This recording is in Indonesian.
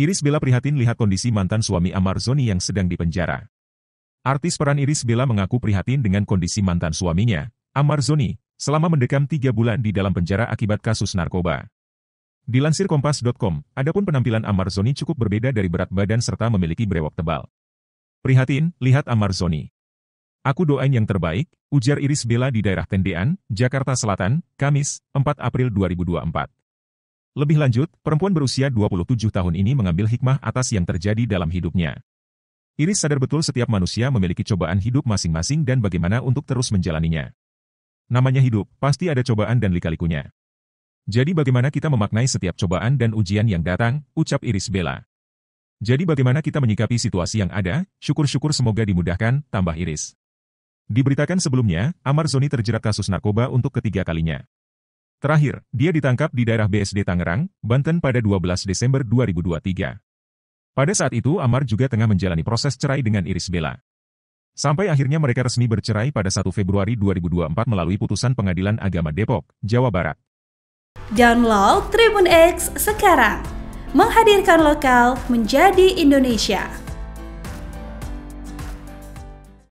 Iris Bella prihatin lihat kondisi mantan suami Amar Zoni yang sedang dipenjara. Artis peran Iris Bella mengaku prihatin dengan kondisi mantan suaminya, Amar Zoni, selama mendekam tiga bulan di dalam penjara akibat kasus narkoba. Dilansir Kompas.com, adapun penampilan Amar Zoni cukup berbeda dari berat badan serta memiliki brewok tebal. Prihatin, lihat Amar Zoni. Aku doain yang terbaik, ujar Iris Bella di daerah Tendean, Jakarta Selatan, Kamis, 4 April 2024. Lebih lanjut, perempuan berusia 27 tahun ini mengambil hikmah atas yang terjadi dalam hidupnya. Iris sadar betul setiap manusia memiliki cobaan hidup masing-masing dan bagaimana untuk terus menjalaninya. Namanya hidup, pasti ada cobaan dan likalikunya. Jadi bagaimana kita memaknai setiap cobaan dan ujian yang datang, ucap Iris Bella. Jadi bagaimana kita menyikapi situasi yang ada, syukur-syukur semoga dimudahkan, tambah Iris. Diberitakan sebelumnya, Amar Zoni terjerat kasus narkoba untuk ketiga kalinya. Terakhir, dia ditangkap di daerah BSD Tangerang, Banten pada 12 Desember 2023. Pada saat itu Amar juga tengah menjalani proses cerai dengan Iris Bella. Sampai akhirnya mereka resmi bercerai pada 1 Februari 2024 melalui putusan Pengadilan Agama Depok, Jawa Barat. Download Tribun X sekarang. Menghadirkan lokal menjadi Indonesia.